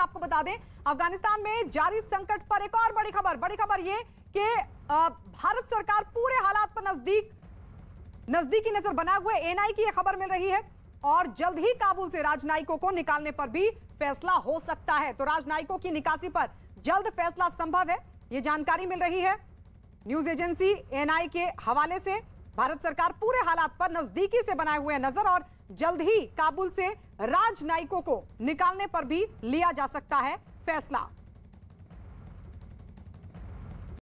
आपको बता दें अफगानिस्तान में जारी संकट पर एक और बड़ी खबर बड़ी खबर ये कि भारत सरकार पूरे हालात पर नजदीक नजदीकी नजर बनाए हुए एनआई की यह खबर मिल रही है और जल्द ही काबुल से राजनयिकों को निकालने पर भी फैसला हो सकता है तो राजनयिकों की निकासी पर जल्द फैसला संभव है यह जानकारी मिल रही है न्यूज एजेंसी एनआई के हवाले से भारत सरकार पूरे हालात पर नजदीकी से बनाए हुए नजर और जल्द ही काबुल से राजनयिकों को निकालने पर भी लिया जा सकता है फैसला